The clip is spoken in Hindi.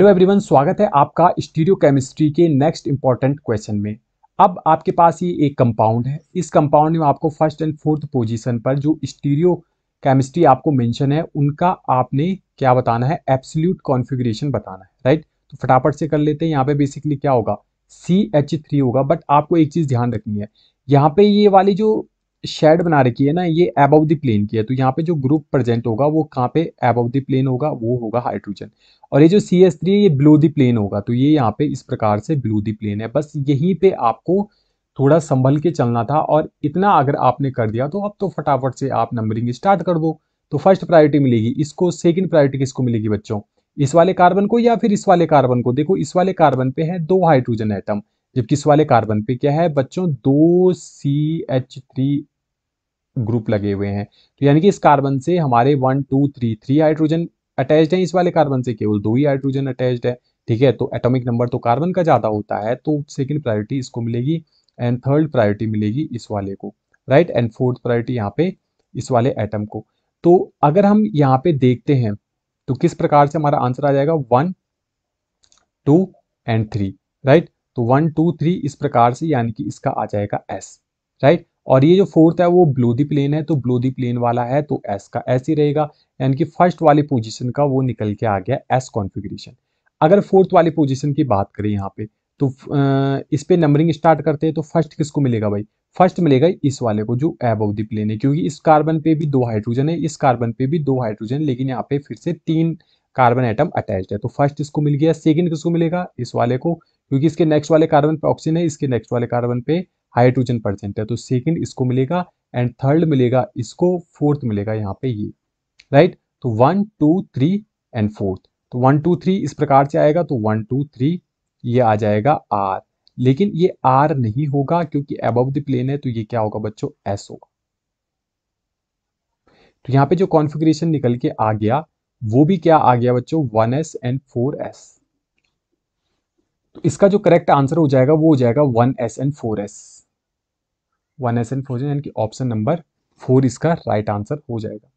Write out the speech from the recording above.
हेलो एवरीवन स्वागत है आपका स्टीरियो केमिस्ट्री के नेक्स्ट इंपॉर्टेंट क्वेश्चन में अब आपके पास ये एक कंपाउंड है इस कंपाउंड में आपको फर्स्ट एंड फोर्थ पोजीशन पर जो स्टीरियो केमिस्ट्री आपको मेंशन है उनका आपने क्या बताना है एब्सोल्यूट कॉन्फ़िगरेशन बताना है राइट तो फटाफट से कर लेते हैं यहाँ पे बेसिकली क्या होगा सी होगा बट आपको एक चीज़ ध्यान रखनी है यहाँ पे ये वाली जो शेड बना रखी है ना ये अब द प्लेन की है तो यहाँ पे जो ग्रुप प्रेजेंट होगा वो कहाँ पे एबव द प्लेन होगा वो होगा हाइड्रोजन और ये जो सी एस थ्री है ये ब्लू द प्लेन होगा तो ये यहाँ पे इस प्रकार से ब्लू द प्लेन है बस यहीं पे आपको थोड़ा संभल के चलना था और इतना अगर आपने कर दिया तो अब तो फटाफट से आप नंबरिंग स्टार्ट कर दो तो फर्स्ट प्रायोरिटी मिलेगी इसको सेकेंड प्रायोरिटी किसको मिलेगी बच्चों इस वाले कार्बन को या फिर इस वाले कार्बन को देखो इस वाले कार्बन पे है दो हाइड्रोजन आइटम जबकि इस वाले कार्बन पे क्या है बच्चों दो सी एच थ्री ग्रुप लगे हुए हैं तो यानी कि इस कार्बन से हमारे one two three three hydrogen attach है इस वाले कार्बन से केवल दो ही हाइड्रोजन अटैच है ठीक है तो एटॉमिक नंबर तो कार्बन का ज़्यादा होता है तो सेकंड प्रायोरिटी इसको मिलेगी एंड थर्ड प्रायोरिटी मिलेगी इस वाले को राइट एंड फोर्थ प्रायोरिटी यहाँ पे इस वाले एटम को तो अगर हम यहाँ पे देखते हैं तो किस प्रकार से हमारा आंसर आ जाएगा one two and three right तो वन टू थ्री इस प्रकार से यानी कि इसका आ जाएगा एस राइट और ये जो फोर्थ है वो ब्लो दी प्लेन है तो ब्लो दी प्लेन वाला है तो एस का एस ही रहेगा यानी कि फर्स्ट वाली पोजिशन का वो निकल के आ गया एस कॉन्फिग्रेशन अगर फोर्थ वाली पोजिशन की बात करें यहाँ पे तो इस पे नंबरिंग स्टार्ट करते हैं तो फर्स्ट किसको मिलेगा भाई फर्स्ट मिलेगा इस वाले को जो ऑफ दी प्लेन है क्योंकि इस कार्बन पे भी दो हाइड्रोजन है इस कार्बन पे भी दो हाइड्रोजन लेकिन यहाँ पे फिर से तीन कार्बन आइटम अटैच्ड है तो फर्स्ट इसको मिल गया सेकंड किसको मिलेगा इस वाले को क्योंकि इसके नेक्स्ट वाले कार्बन पे ऑक्सीजन है इसके नेक्स्ट वाले कार्बन पे हाइड्रोजन परसेंट है तो सेकेंड इसको मिलेगा एंड थर्ड मिलेगा इसको फोर्थ मिलेगा यहाँ पे ये राइट तो one two three and fourth तो वन टू थ्री इस प्रकार से आएगा तो वन टू थ्री ये आ जाएगा आर लेकिन ये आर नहीं होगा क्योंकि अब द प्लेन है तो ये क्या होगा बच्चों एस होगा तो यहाँ पे जो कॉन्फ़िगरेशन निकल के आ गया वो भी क्या आ गया बच्चों one S and four S तो इसका जो करेक्ट आंसर हो जाएगा वो हो जाएगा one S and four S one S N G यानी कि ऑप्शन नंबर फोर इसका राइट आंसर हो जाएगा